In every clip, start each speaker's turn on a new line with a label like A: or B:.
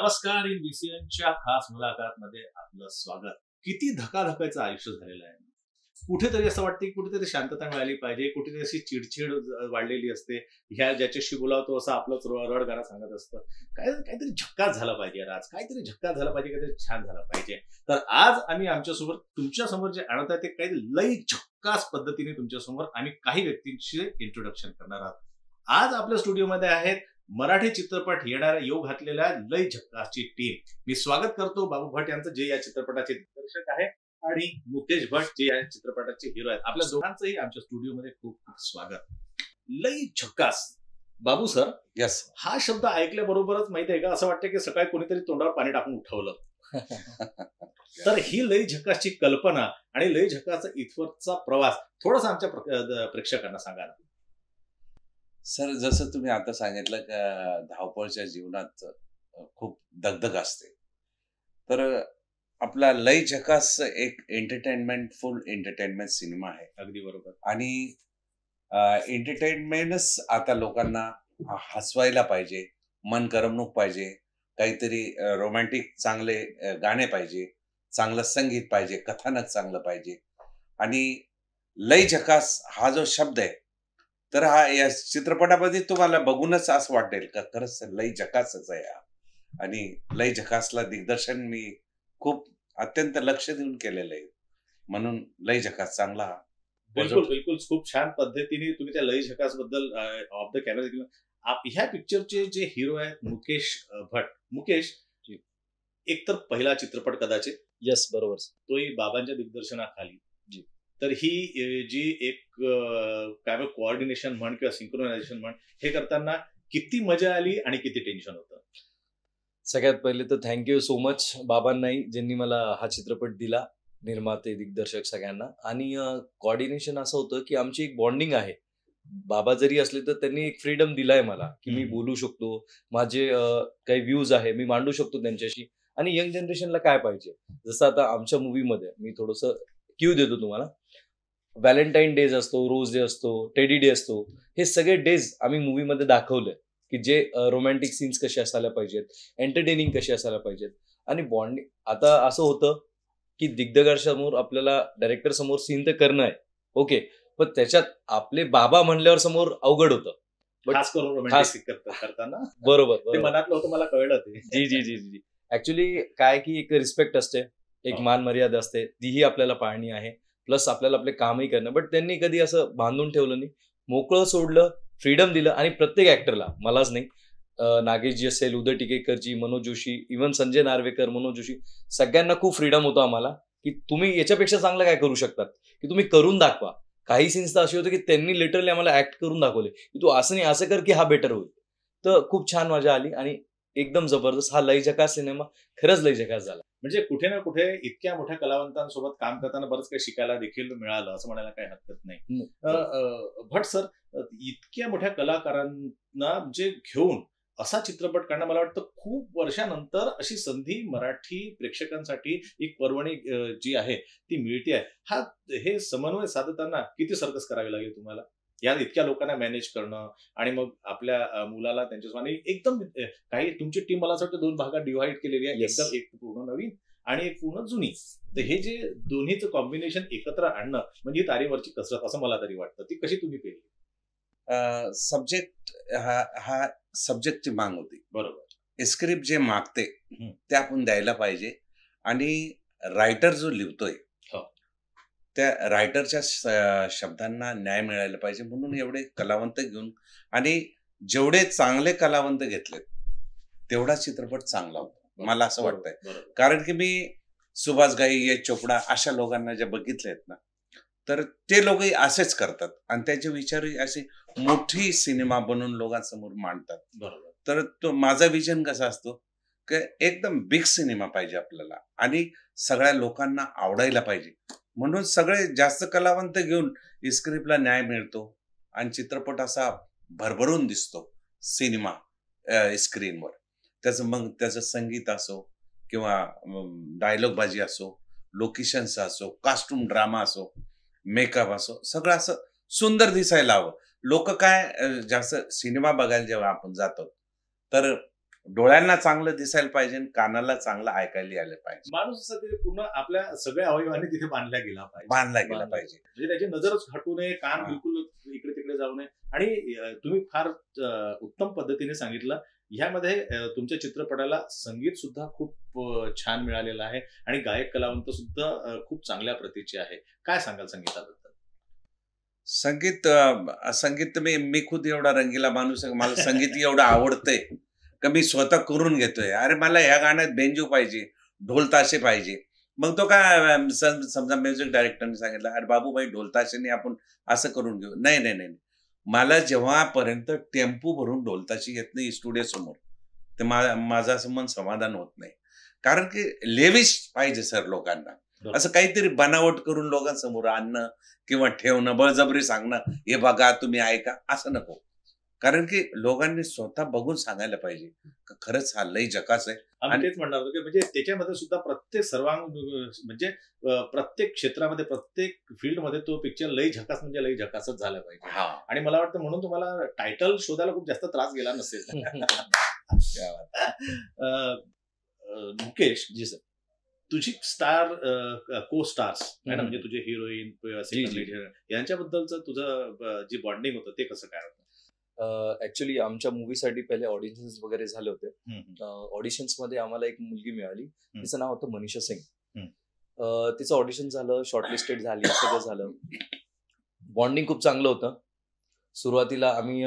A: नमस्कार इन बीसीएनच्या खास मध्ये आपलं स्वागत किती धकाधकाचं आयुष्य झालेलं आहे कुठेतरी असं वाटतं की कुठेतरी शांतता मिळाली पाहिजे कुठेतरी अशी चिडचिड वाढलेली असते ह्या ज्याच्याशी बोलावतो असं आपलंच रड गाणं सांगत असतं काय काहीतरी झक्काच झाला पाहिजे आज काहीतरी झक्का झाला पाहिजे काहीतरी छान झालं पाहिजे तर आज आम्ही आमच्यासोबत तुमच्यासमोर जे आणत आहे ते काही लई झक्कास पद्धतीने तुमच्यासमोर आम्ही काही व्यक्तींशी इंट्रोडक्शन करणार आहोत आज आपल्या स्टुडिओमध्ये आहेत मराठी चित्रपट येणाऱ्या योग घातलेल्या लय झक्काची टीम मी स्वागत करतो बाबू भट यांचं जे या चित्रपटाचे दिग्दर्शक आहे आणि मुकेश भट जे या चित्रपटाचे हिरो आहेत आपल्या दोघांचंही आमच्या स्टुडिओमध्ये खूप खूप स्वागत लई झक्कास बाबू सर यस हा शब्द ऐकल्याबरोबरच माहिती आहे का असं वाटतं की सकाळी कोणीतरी तोंडावर पाणी टाकून उठवलं तर ही लई झकासची कल्पना आणि लई झकाचा इथवरचा प्रवास थोडस आमच्या
B: प्रेक्षकांना सांगा सर जसं तुम्ही आता सांगितलं का धावपळच्या जीवनात खूप दगदग असते तर आपला लय झकास एक एंटरटेनमेंट फुल एंटरटेनमेंट सिनेमा आहे अगदी बरोबर आणि एंटरटेनमेंटच आता लोकांना हसवायला पाहिजे मन करमणूक पाहिजे काहीतरी रोमॅन्टिक चांगले गाणे पाहिजे चांगलं संगीत पाहिजे कथानक चांगलं पाहिजे आणि लय झकास हा जो शब्द आहे तर हा या चित्रपटामध्ये तुम्हाला बघूनच असं वाटेल का खरंच लई झकासच आहे आणि लई झकासला दिग्दर्शन मी खूप अत्यंत लक्ष देऊन केलेलं आहे म्हणून लई झकास चांगला बिलकुल बिलकुल खूप
A: छान पद्धतीने तुम्ही त्या लई झकास बद्दल ऑफ द कॅमेरा ह्या पिक्चरचे जे हिरो आहेत मुकेश भट मुकेश एकतर पहिला चित्रपट कदाचित यस बरोबर तोही बाबांच्या दिग्दर्शनाखाली तर ही जी एक काय कोऑर्डिनेशन म्हण किंवा सिंक्रोनायझेशन म्हण हे करताना किती मजा आली आणि
C: किती टेन्शन होतं सगळ्यात पहिले तर थँक्यू सो मच बाबांनाही ज्यांनी मला हा चित्रपट दिला निर्माते दिग्दर्शक सगळ्यांना आणि कॉर्डिनेशन असं होतं की आमची एक बॉन्डिंग आहे बाबा जरी असले तर त्यांनी एक फ्रीडम दिलाय मला की मी बोलू शकतो माझे काही व्ह्यूज आहे मी मांडू शकतो त्यांच्याशी आणि यंग जनरेशनला काय पाहिजे जसं आता आमच्या मूवीमध्ये मी थोडस क्यू देतो तुम्हाला व्हॅलेंटाईन डेज असतो रोज डे असतो टेडी डे असतो हे सगळे डेज आम्ही मूवीमध्ये दाखवले की जे रोमॅन्टिक सीन्स कसे असायला पाहिजेत एंटरटेनिंग कसे असायला पाहिजेत आणि बॉन्डिंग आता असं होतं की समोर आपल्याला डायरेक्टर समोर सीन तर करणं आहे ओके पण त्याच्यात आपले बाबा म्हणल्यावर समोर अवघड होतं
A: करताना
C: बरोबर मनातलं
A: होतं मला कळलं
C: ते जी जी जी जी ऍक्च्युली काय की एक रिस्पेक्ट असते एक मान मर्यादा असते तीही आपल्याला पाळणी आहे प्लस आपल्याला आपले कामही करणं बट त्यांनी कधी असं बांधून ठेवलं नाही मोकळं सोडलं फ्रीडम दिलं आणि प्रत्येक ऍक्टरला मलाच नाही नागेशजी असेल उदय टिकेकरजी मनोज जोशी इवन संजय नार्वेकर मनोज जोशी सगळ्यांना खूप फ्रीडम होतं आम्हाला की तुम्ही याच्यापेक्षा चांगलं काय करू शकतात की तुम्ही करून दाखवा काही सीन्स तर असे होते की त्यांनी लिटरली आम्हाला ऍक्ट करून दाखवले की तू असं नाही असं कर की हा बेटर होईल तर खूप छान मजा आली आणि एकदम जबरदस्त हा लय झकास सिनेमा खरंच लय झकास झाला
A: म्हणजे कुठे ना कुठे इतक्या मोठ्या कलावंतांसोबत काम करताना बरंच काही शिकायला देखील मिळालं असं म्हणायला काही हरकत नाही भट सर इतक्या मोठ्या कलाकारांना जे म्हणजे घेऊन असा चित्रपट काढणं मला वाटतं खूप वर्षानंतर अशी संधी मराठी प्रेक्षकांसाठी एक पर्वणी जी आहे ती मिळते आहे हा हे समन्वय साधताना किती सर्कस करावी लागेल तुम्हाला यात इतक्या लोकांना मॅनेज करणं आणि मग आपल्या मुलाला त्यांच्या एकदम काही तुमची टीम मला असं वाटतं दोन भागात डिव्हाइड केलेली आहे एकदम एक पूर्ण नवीन आणि एक पूर्ण जुनी तर हे जे दोन्हीचं कॉम्बिनेशन एकत्र आणणं म्हणजे तारीवरची कसरत असं मला तरी वाटतं
B: ती कशी तुम्ही केली सब्जेक्ट हा हा सब्जेक्टची मांग होती बरोबर स्क्रिप्ट जे मागते ते आपण द्यायला पाहिजे आणि रायटर जो लिहितोय त्या रायटरच्या शब्दांना न्याय मिळायला पाहिजे म्हणून एवढे कलावंत घेऊन आणि जेवढे चांगले कलावंत घेतलेत तेवढा चित्रपट चांगला होता मला असं वाटतंय कारण की मी सुभाष गाई ये चोपडा अशा लोकांना जे बघितलेत ना तर ते लोकही असेच करतात आणि त्याचे विचार असे मोठी सिनेमा बनवून लोकांसमोर मांडतात तर तो माझा विजन कसा असतो की एकदम बिग सिनेमा पाहिजे आपल्याला आणि सगळ्या लोकांना आवडायला पाहिजे म्हणून सगळे जास्त कलावंत घेऊन स्क्रिप्टला न्याय मिळतो आणि चित्रपट असा भरभरून दिसतो सिनेमा स्क्रीनवर त्याचं मग त्याचं संगीत असो किंवा डायलॉगबाजी असो लोकेशन्स असो कास्ट्यूम ड्रामा असो मेकअप असो सगळं असं सुंदर दिसायला हवं लोक काय जास्त सिनेमा बघायला जेव्हा आपण जातो तर डोळ्यांना चांगलं दिसायला पाहिजे कानाला चांगलं ऐकायला यायला पाहिजे
A: माणूस असं तिथे पूर्ण आपल्या सगळ्या अवयवांनी तिथे बांधला गेला पाहिजे बांधला गेला पाहिजे म्हणजे त्याची नजरच हटू नये कान बिलकुल इकडे तिकडे जाऊ नये आणि तुम्ही फार उत्तम पद्धतीने सांगितलं ह्यामध्ये तुमच्या चित्रपटाला संगीत सुद्धा खूप छान मिळालेलं आहे आणि गायक कलावंत
B: सुद्धा खूप चांगल्या प्रतीचे आहे
A: काय सांगाल संगीताबद्दल
B: संगीत संगीत मी मी खुद एवढा रंगीला माणूस मला संगीत एवढं आवडतंय का मी स्वतः करून घेतोय अरे मला ह्या गाण्यात बेंजू पाहिजे ढोल ताशे पाहिजे मग तो काय समजा म्युझिक डायरेक्टरने सांगितलं अरे बाबू भाई ढोलताशेने आपण असं करून घेऊ नाही नाही नाही मला जेव्हापर्यंत टेम्पू भरून ढोलताशी घेत नाही स्टुडिओ समोर ते माझा मन समाधान होत नाही कारण की लेविश पाहिजे सर लोकांना असं काहीतरी बनावट करून लोकांसमोर आणणं किंवा ठेवणं बळजबरी सांगणं हे बघा तुम्ही ऐका असं नको कारण की लोकांनी स्वतः बघून सांगायला पाहिजे खरंच हा लई जकास आहे आणि तेच
A: म्हणणार होतो की म्हणजे त्याच्यामध्ये सुद्धा प्रत्येक सर्वांग म्हणजे प्रत्येक क्षेत्रामध्ये प्रत्येक फील्डमध्ये तो पिक्चर लय झकास म्हणजे लय झकासच झाला पाहिजे आणि मला वाटतं म्हणून तुम्हाला टायटल शोधायला खूप जास्त त्रास गेला नसेल मुकेश जी सर तुझी स्टार को स्टार्स म्हणजे तुझे हिरोईन यांच्याबद्दलचं तुझं
C: जी बॉन्डिंग होतं ते कसं काय होतं ऍक्च्युली आमच्या मूवीसाठी पहिले ऑडिशन्स वगैरे झाले होते ऑडिशन्स मध्ये आम्हाला एक मुलगी मिळाली तिचं नाव होतं मनीषा सिंग तिचं ऑडिशन झालं शॉर्टलिस्टेड झाली सगळं झालं बॉन्डिंग खूप चांगलं होतं सुरुवातीला आम्ही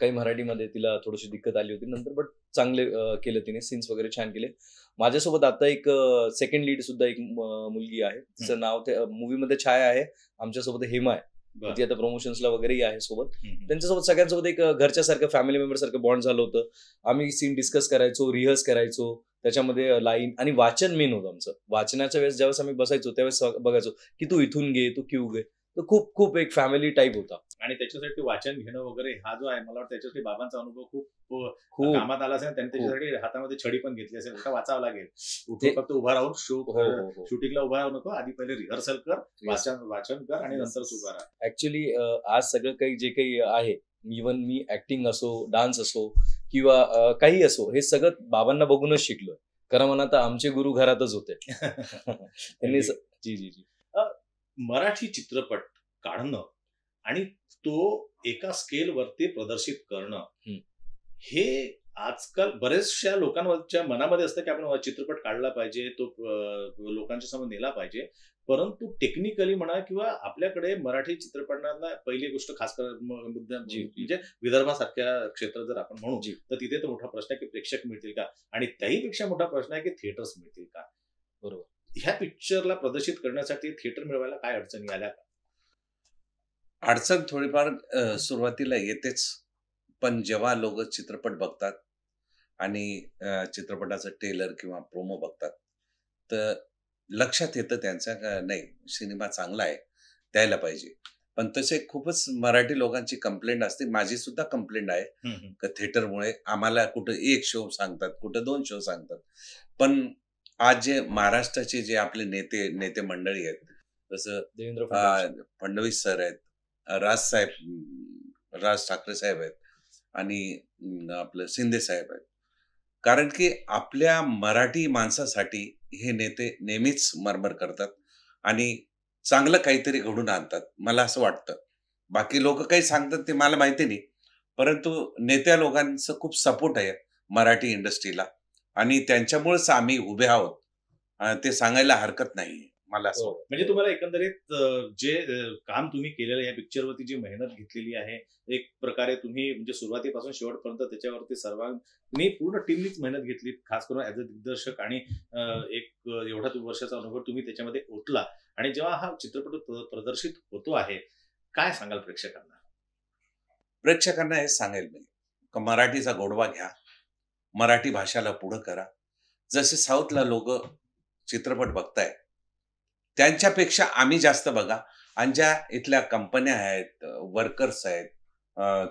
C: काही मराठीमध्ये तिला थोडीशी दिक्कत आली होती नंतर बट चांगले केलं तिने सीन्स वगैरे छान केले माझ्यासोबत आता एक सेकंड लीड सुद्धा एक मुलगी आहे तिचं नाव त्या मूवीमध्ये छाया आहे आमच्यासोबत हेमा आहे ती आता प्रमोशन्सला वगैरेही आहे सोबत त्यांच्यासोबत सगळ्यांसोबत एक घरच्या सारखं फॅमिली मेंबर सारखं बॉन्ड झालं होतं आम्ही सीन डिस्कस करायचो रिहर्स करायचो त्याच्यामध्ये लाईन आणि वाचन मेन होतं आमचं वाचनाच्या वेळेस ज्यावेळेस आम्ही बसायचो त्यावेळेस बघायचो की तू इथून घे तू क्यू घे तो खूप खूप एक फॅमिली टाईप होता
A: आणि त्याच्यासाठी वाचन घेणं वगैरे हा जो आहे मला वाटतं त्याच्यासाठी बाबांचा अनुभव खूप खूप कामात आला असेल त्यांनी त्याच्यासाठी हातामध्ये छडी पण घेतली असेल तर वाचावं लागेल उठे फक्त उभा राहून शूटिंगला हो, हो, हो. उभा राहू नको आधी पहिले रिहर्सल कर वाचन वाचन कर आणि नंतर उभा राहा
C: ऍक्च्युली आज सगळं काही जे काही आहे इवन मी ऍक्टिंग असो डान्स असो किंवा काही असो हे सगळं बाबांना बघूनच शिकलो खरं म्हणा आमचे गुरु घरातच होते त्यांनी जी जी जी मराठी चित्रपट काढणं आणि
A: तो एका स्केलवरती प्रदर्शित करणं हे आजकाल बऱ्याचशा लोकांच्या मनामध्ये असतं की आपण चित्रपट काढला पाहिजे तो लोकांच्या समोर नेला पाहिजे परंतु टेक्निकली म्हणा किंवा आपल्याकडे मराठी चित्रपटांना पहिली गोष्ट खास म्हणजे विदर्भासारख्या क्षेत्रात जर आपण म्हणू तर तिथे तो मोठा प्रश्न आहे की प्रेक्षक मिळतील का आणि त्याहीपेक्षा मोठा प्रश्न आहे की थिएटर्स मिळतील का बरोबर ह्या पिक्चरला प्रदर्शित करण्यासाठी थिएटर मिळवायला काय अडचणी आल्या
B: अडचण थोडीफार सुरुवातीला येतेच पण जेव्हा लोक चित्रपट बघतात आणि चित्रपटाचं टेलर किंवा प्रोमो बघतात तर लक्षात येतं त्यांचा नाही सिनेमा चांगला आहे द्यायला पाहिजे पण तसे खूपच मराठी लोकांची कंप्लेंट असते माझी सुद्धा कंप्लेंट आहे थिएटरमुळे आम्हाला कुठं एक शो सांगतात कुठं दोन शो सांगतात पण आज जे महाराष्ट्राचे जे आपले नेते नेते मंडळी आहेत जसं देवेंद्र फडणवीस सर आहेत राज साहेब राज ठाकरे साहेब आहेत आणि आपलं शिंदे साहेब आहेत कारण की आपल्या मराठी माणसासाठी हे नेते नेहमीच मरमर करतात आणि चांगलं काहीतरी घडून आणतात मला असं वाटतं बाकी लोक काही सांगतात ते मला माहिती नाही परंतु नेत्या लोकांचं खूप सपोर्ट आहे मराठी इंडस्ट्रीला आणि त्यांच्यामुळेच आम्ही उभे आहोत ते सांगायला हरकत नाही मला असं हो. म्हणजे
A: तुम्हाला एकंदरीत जे काम तुम्ही केलेलं या पिक्चरवरती जी मेहनत घेतलेली आहे एक प्रकारे तुम्ही म्हणजे सुरुवातीपासून शेवटपर्यंत त्याच्यावरती सर्वांनी पूर्ण टीमनीच मेहनत घेतली खास करून ऍज अ दिग्दर्शक आणि एक एवढा वर्षाचा अनुभव तुम्ही त्याच्यामध्ये ओतला आणि जेव्हा हा चित्रपट प्रदर्शित होतो आहे काय सांगाल प्रेक्षकांना
B: प्रेक्षकांना हे सांगेल मी मराठीचा गोडवा घ्या मराठी भाषाला पुढं करा जसे साऊथला लोक चित्रपट बघताय त्यांच्यापेक्षा आम्ही जास्त बघा आणि ज्या इथल्या कंपन्या आहेत वर्कर्स आहेत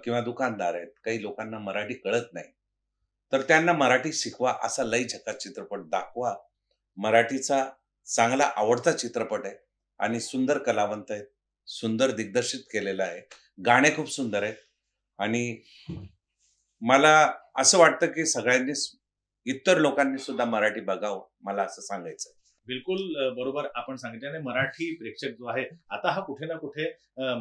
B: किंवा दुकानदार आहेत काही लोकांना मराठी कळत नाही तर त्यांना मराठी शिकवा असा लय झका चित्रपट दाखवा मराठीचा चांगला आवडता चित्रपट आहे आणि सुंदर कलावंत आहेत सुंदर दिग्दर्शित केलेला आहे गाणे खूप सुंदर आहेत आणि मला असं वाटतं की सगळ्यांनीच इतर लोकांनी सुद्धा मराठी बघावं मला असं सांगायचं
A: बिलकुल बरोबर आपण सांगितलं आणि मराठी प्रेक्षक जो आहे आता हा कुठे ना कुठे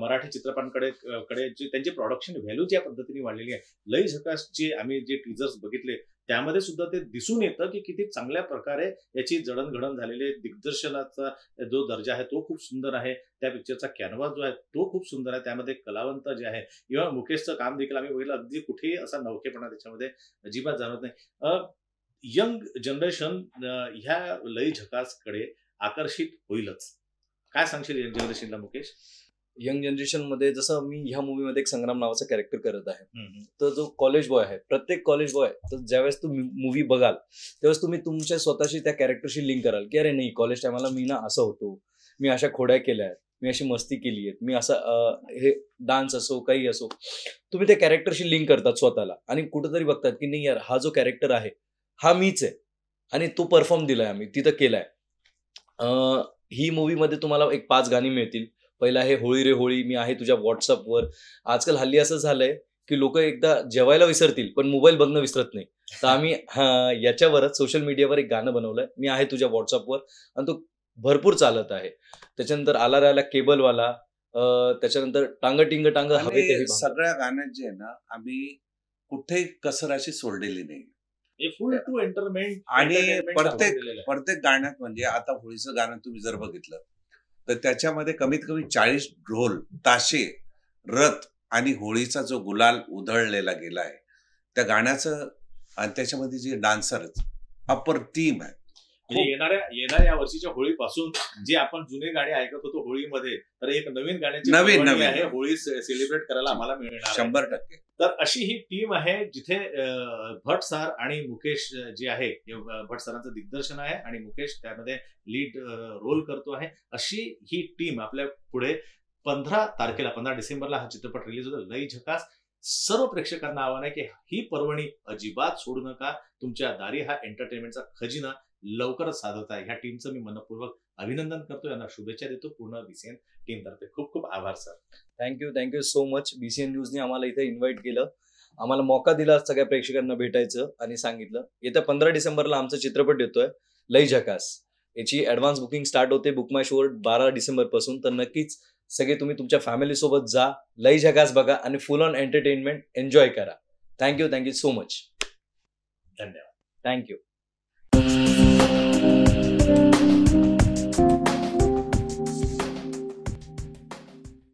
A: मराठी चित्रपटांकडे कडे जे त्यांची प्रोडक्शन व्हॅल्यू ज्या पद्धतीने वाढलेली आहे लई झकास जे आम्ही जे टीजर्स बघितले त्यामध्ये सुद्धा ते दिसून येतं की किती चांगल्या प्रकारे याची जडणघडण झालेली दिग्दर्शनाचा जो दर्जा आहे तो खूप सुंदर आहे त्या पिक्चरचा कॅनव्हास जो आहे तो खूप सुंदर आहे त्यामध्ये कलावंत जे आहे किंवा मुकेशचं काम देखील आम्ही बघितलं अगदी कुठेही असा नवखेपणा त्याच्यामध्ये अजिबात जाणवत नाही यंग जनरेशन ह्या लई झकासकडे आकर्षित
C: होईलच काय सांगशील यंग जनरेशनला मुकेश यंग जनरेशन मध्ये जसं मी ह्या मूवीमध्ये एक संग्राम नावाचा कॅरेक्टर करत आहे तर जो कॉलेज बॉय आहे प्रत्येक कॉलेज बॉय तर ज्यावेळेस तुम्ही मूवी बघाल त्यावेळेस तुम्ही तुमच्या स्वतःशी त्या कॅरेक्टरशी लिंक कराल की अरे नाही कॉलेज टायमाला मी ना असं होतो मी अशा खोड्या केल्या आहेत मी अशी मस्ती केली आहे मी असं हे डान्स असो काही असो तुम्ही त्या कॅरेक्टरशी लिंक करतात स्वतःला आणि कुठंतरी बघतात की नाही यार हा जो कॅरेक्टर आहे हा मीच आहे आणि तो परफॉर्म दिलाय आम्ही तिथं केलाय ही मूवीमध्ये तुम्हाला एक पाच गाणी मिळतील पहिलं हे होळी रे होळी मी आहे तुझ्या व्हॉट्सअपवर आजकाल हल्ली असं झालंय की लोक एकदा जेवायला विसरतील पण मोबाईल बघणं विसरत नाही तर आम्ही याच्यावरच सोशल मीडियावर एक गाणं बनवलंय मी आहे तुझ्या व्हॉट्सअपवर आणि तो भरपूर चालत आहे त्याच्यानंतर आला राहिला केबलवाला त्याच्यानंतर टांग टिंग टांग हवे
B: सगळ्या गाण्यात जे आहे ना आम्ही कुठे कसराशी सोडलेली नाही फुल टू एंटरमेंट आणि प्रत्येक प्रत्येक गाण्यात म्हणजे आता होळीचं गाणं तुम्ही जर बघितलं तर त्याच्यामध्ये कमीत कमी चाळीस ढोल ताशे रथ आणि होळीचा जो गुलाल उधळलेला गेला आहे त्या गाण्याचं आणि त्याच्यामध्ये जे डान्सर अपर टीम आहे म्हणजे येणाऱ्या
A: येणाऱ्या वर्षीच्या होळीपासून जे आपण जुने गाणे ऐकत होतो होळीमध्ये तर एक नवीन गाण्याची नवीन नवीन आहे होळी सेलिब्रेट करायला आम्हाला मिळणार शंभर टक्के तर अशी ही टीम आहे जिथे भट सर आणि मुकेश जे आहे भट सरांचं दिग्दर्शन आहे आणि मुकेश त्यामध्ये लीड रोल करतो आहे अशी ही टीम आपल्या पुढे पंधरा तारखेला पंधरा डिसेंबरला हा चित्रपट रिलीज होतो लई झकास सर्व प्रेक्षकांना आव्हान आहे की ही पर्वणी अजिबात सोडू नका तुमच्या दारी हा एंटरटेनमेंटचा खजिना लवकरच साधवत आहे ह्या टीमचं मी मनपूर्वक
C: अभिनंदन करतो यांना शुभेच्छा देतो पूर्ण बीसीएन टीम तर्फे खूप खूप आभार sir thank you thank you so much BCN न्यूजने आम्हाला इथे इन्व्हाइट केलं आम्हाला मौका दिला सगळ्या प्रेक्षकांना भेटायचं आणि सांगितलं येत्या पंधरा डिसेंबरला आमचा चित्रपट येतोय लई झकास याची ऍडव्हान्स बुकिंग स्टार्ट होते बुक माय शोवर बारा डिसेंबर पासून तर नक्कीच सगळे तुम्ही तुमच्या फॅमिली सोबत जा लई झकास बघा आणि फुल ऑन एंटरटेनमेंट एन्जॉय करा थँक्यू थँक्यू सो मच धन्यवाद थँक्यू